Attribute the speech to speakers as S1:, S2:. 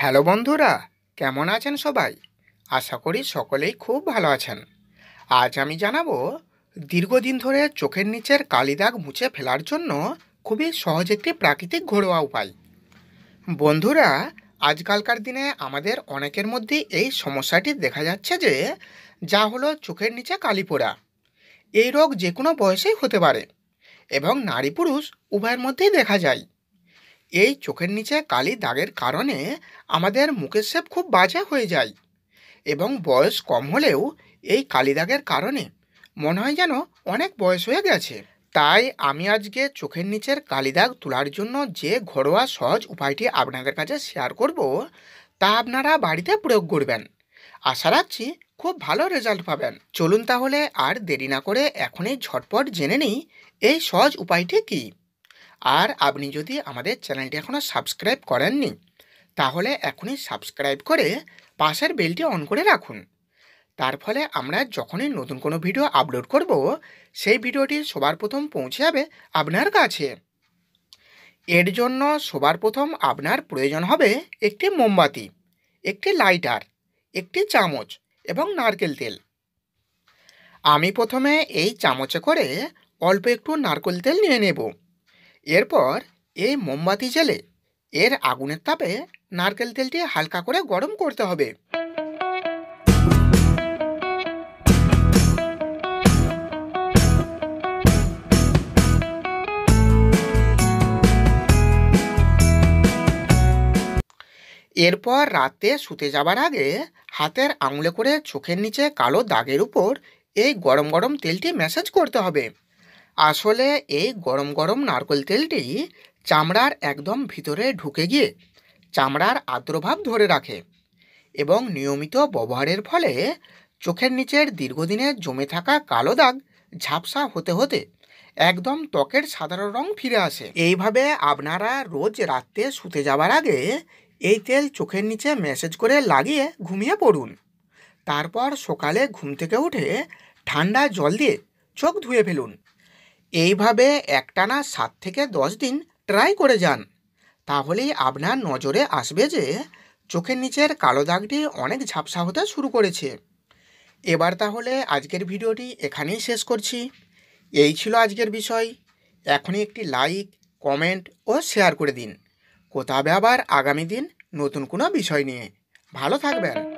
S1: hello বন্ধুরা কেমন আছেন সবাই আশা করি সকলেই খুব ভালো আছেন আজ আমি জানাবো দীর্ঘদিন ধরে চোখের নিচের কালি দাগ মুছে ফেলার জন্য খুবই সহজ একটি প্রাকৃতিক ঘরোয়া উপায় বন্ধুরা আজকালকার দিনে আমাদের অনেকের মধ্যে এই সমস্যাটি দেখা যাচ্ছে যে যা হলো চোখের নিচে কালি পোড়া এই রোগ যে কোনো বয়সেই হতে পারে এবং নারী পুরুষ উভয়ের মধ্যেই দেখা যায় এই চোখের নিচে কালি দাগের কারণে আমাদের মুখের সেপ খুব বাজে হয়ে যায় এবং বয়স কম হলেও এই কালি দাগের কারণে মনে হয় যেন অনেক বয়স হয়ে গেছে তাই আমি আজকে চোখের নিচের কালি দাগ তোলার জন্য যে ঘরোয়া সহজ উপায়টি আপনাদের কাছে শেয়ার করব তা আপনারা বাড়িতে প্রয়োগ করবেন আশা রাখছি খুব ভালো রেজাল্ট পাবেন চলুন তাহলে আর দেরি না করে এখনই ঝটপট জেনে নিই এই সহজ উপায়টি কী আর আপনি যদি আমাদের চ্যানেলটি এখনও সাবস্ক্রাইব করেননি তাহলে এখনই সাবস্ক্রাইব করে পাশের বেলটি অন করে রাখুন তার ফলে আমরা যখনই নতুন কোনো ভিডিও আপলোড করব সেই ভিডিওটি সবার প্রথম পৌঁছে যাবে আপনার কাছে এর জন্য সবার প্রথম আপনার প্রয়োজন হবে একটি মোমবাতি একটি লাইটার একটি চামচ এবং নারকেল তেল আমি প্রথমে এই চামচে করে অল্প একটু নারকেল তেল নিয়ে নেব এরপর এই মোমবাতি জেলে এর আগুনের তাপে নারকেল তেলটি হালকা করে গরম করতে হবে এরপর রাতে শুতে যাবার আগে হাতের আঙুলে করে চোখের নিচে কালো দাগের উপর এই গরম গরম তেলটি ম্যাসাজ করতে হবে আসলে এই গরম গরম নারকেল তেলটি চামড়ার একদম ভিতরে ঢুকে গিয়ে চামড়ার আর্দ্রভাব ধরে রাখে এবং নিয়মিত ব্যবহারের ফলে চোখের নিচের দীর্ঘদিনে জমে থাকা কালো দাগ ঝাপসা হতে হতে একদম ত্বকের সাধারণ রং ফিরে আসে এইভাবে আপনারা রোজ রাত্রে শুতে যাওয়ার আগে এই তেল চোখের নিচে মেসেজ করে লাগিয়ে ঘুমিয়ে পড়ুন তারপর সকালে ঘুম থেকে উঠে ঠান্ডা জল দিয়ে চোখ ধুয়ে ফেলুন এইভাবে একটানা সাত থেকে দশ দিন ট্রাই করে যান তাহলেই আপনার নজরে আসবে যে চোখের নিচের কালো দাগটি অনেক ঝাপসা হতে শুরু করেছে এবার তাহলে আজকের ভিডিওটি এখানেই শেষ করছি এই ছিল আজকের বিষয় এখনই একটি লাইক কমেন্ট ও শেয়ার করে দিন কোথাবে আবার আগামী দিন নতুন কোনো বিষয় নিয়ে ভালো থাকবেন